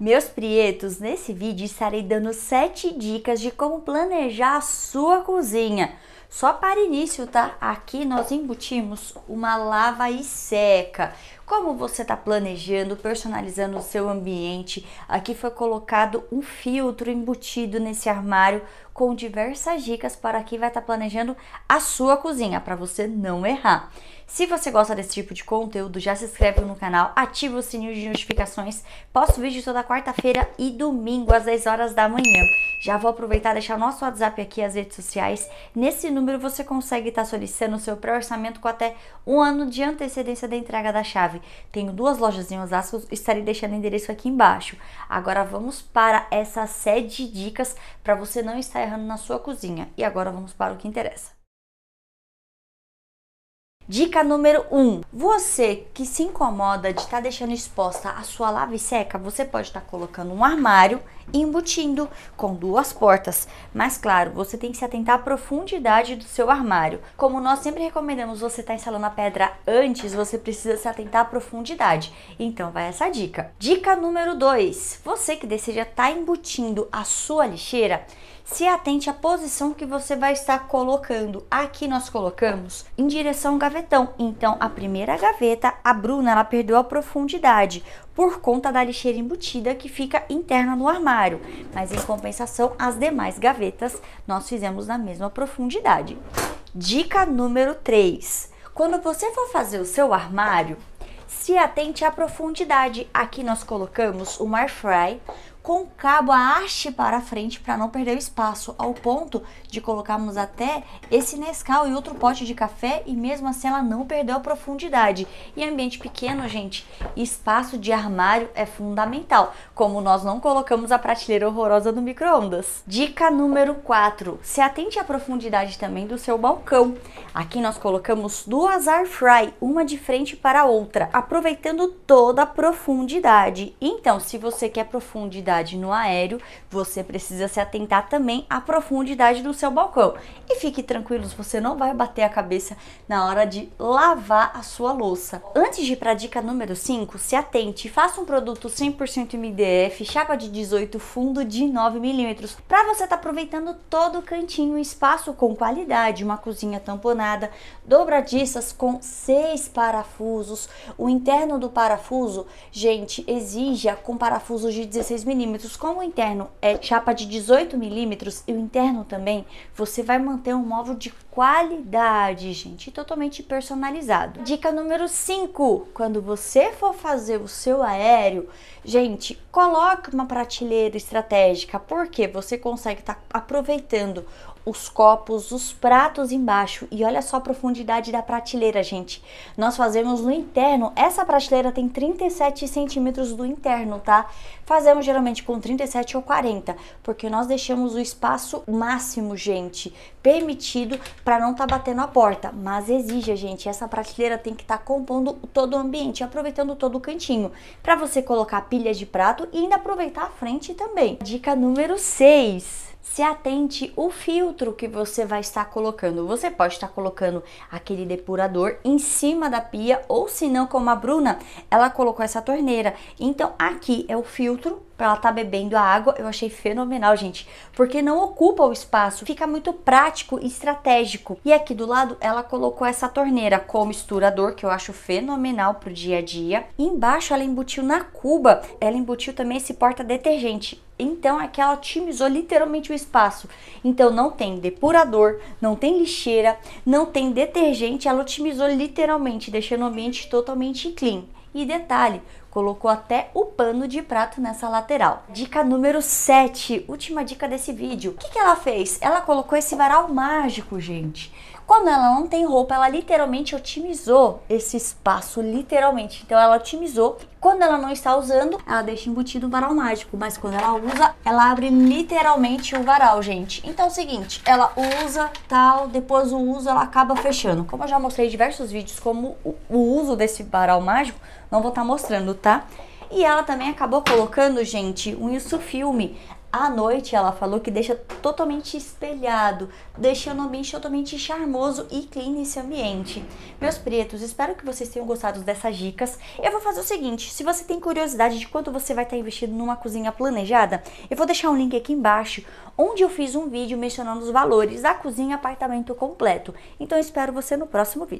Meus prietos, nesse vídeo estarei dando 7 dicas de como planejar a sua cozinha. Só para início, tá? Aqui nós embutimos uma lava e seca como você está planejando, personalizando o seu ambiente. Aqui foi colocado um filtro embutido nesse armário com diversas dicas para quem vai estar tá planejando a sua cozinha, para você não errar. Se você gosta desse tipo de conteúdo, já se inscreve no canal, ativa o sininho de notificações, posto vídeo toda quarta-feira e domingo às 10 horas da manhã. Já vou aproveitar e deixar o nosso WhatsApp aqui, as redes sociais. Nesse número você consegue estar tá solicitando o seu pré-orçamento com até um ano de antecedência da entrega da chave. Tenho duas lojas em Osasco, estarei deixando o endereço aqui embaixo. Agora vamos para essa série de dicas para você não estar errando na sua cozinha. E agora vamos para o que interessa. Dica número 1. Um, você que se incomoda de estar tá deixando exposta a sua lave seca, você pode estar tá colocando um armário embutindo com duas portas. Mas claro, você tem que se atentar à profundidade do seu armário. Como nós sempre recomendamos você estar tá instalando a pedra antes, você precisa se atentar à profundidade. Então vai essa dica. Dica número 2. Você que deseja estar tá embutindo a sua lixeira, se atente à posição que você vai estar colocando. Aqui nós colocamos em direção ao gaveta gavetão. Então, a primeira gaveta, a Bruna, ela perdeu a profundidade por conta da lixeira embutida que fica interna no armário. Mas, em compensação, as demais gavetas nós fizemos na mesma profundidade. Dica número 3. Quando você for fazer o seu armário, se atente à profundidade. Aqui nós colocamos o air fry com o cabo, a haste para frente para não perder o espaço, ao ponto de colocarmos até esse Nescau e outro pote de café e mesmo assim ela não perdeu a profundidade. E ambiente pequeno, gente, espaço de armário é fundamental, como nós não colocamos a prateleira horrorosa do micro-ondas. Dica número 4, se atente à profundidade também do seu balcão. Aqui nós colocamos duas air fry, uma de frente para a outra, aproveitando toda a profundidade. Então, se você quer profundidade profundidade no aéreo, você precisa se atentar também à profundidade do seu balcão. E fique tranquilos, você não vai bater a cabeça na hora de lavar a sua louça. Antes de ir para a dica número 5, se atente, faça um produto 100% MDF, chapa de 18, fundo de 9 milímetros, para você estar tá aproveitando todo o cantinho, espaço com qualidade, uma cozinha tamponada, dobradiças com seis parafusos, o interno do parafuso, gente, exija com parafusos de 16 milímetros como o interno é chapa de 18 milímetros e o interno também, você vai manter um móvel de qualidade, gente, totalmente personalizado. Dica número 5, quando você for fazer o seu aéreo, gente, coloque uma prateleira estratégica, porque você consegue estar tá aproveitando os copos, os pratos embaixo. E olha só a profundidade da prateleira, gente. Nós fazemos no interno, essa prateleira tem 37 centímetros do interno, tá? Fazemos geralmente geralmente com 37 ou 40, porque nós deixamos o espaço máximo, gente, permitido para não estar tá batendo a porta, mas exija, gente, essa prateleira tem que estar tá compondo todo o ambiente, aproveitando todo o cantinho, para você colocar pilha de prato e ainda aproveitar a frente também. Dica número 6 se atente o filtro que você vai estar colocando. Você pode estar colocando aquele depurador em cima da pia ou se não, como a Bruna, ela colocou essa torneira. Então aqui é o filtro para ela estar tá bebendo a água. Eu achei fenomenal, gente, porque não ocupa o espaço, fica muito prático e estratégico. E aqui do lado ela colocou essa torneira com misturador, que eu acho fenomenal para o dia a dia. E embaixo ela embutiu na cuba, ela embutiu também esse porta detergente então é que ela otimizou literalmente o espaço. Então não tem depurador, não tem lixeira, não tem detergente, ela otimizou literalmente, deixando o ambiente totalmente clean. E detalhe, colocou até o pano de prato nessa lateral. Dica número 7, última dica desse vídeo. O que, que ela fez? Ela colocou esse varal mágico, gente. quando ela não tem roupa, ela literalmente otimizou esse espaço, literalmente. Então ela otimizou. Quando ela não está usando, ela deixa embutido o varal mágico. Mas quando ela usa, ela abre literalmente o varal, gente. Então é o seguinte, ela usa, tal, depois o uso, ela acaba fechando. Como eu já mostrei em diversos vídeos como o uso desse varal mágico, não vou estar tá mostrando, tá? E ela também acabou colocando, gente, um isso filme à noite ela falou que deixa totalmente espelhado, deixando o ambiente totalmente charmoso e clean esse ambiente. Meus pretos, espero que vocês tenham gostado dessas dicas. Eu vou fazer o seguinte, se você tem curiosidade de quanto você vai estar tá investindo numa cozinha planejada, eu vou deixar um link aqui embaixo, onde eu fiz um vídeo mencionando os valores da cozinha apartamento completo. Então espero você no próximo vídeo.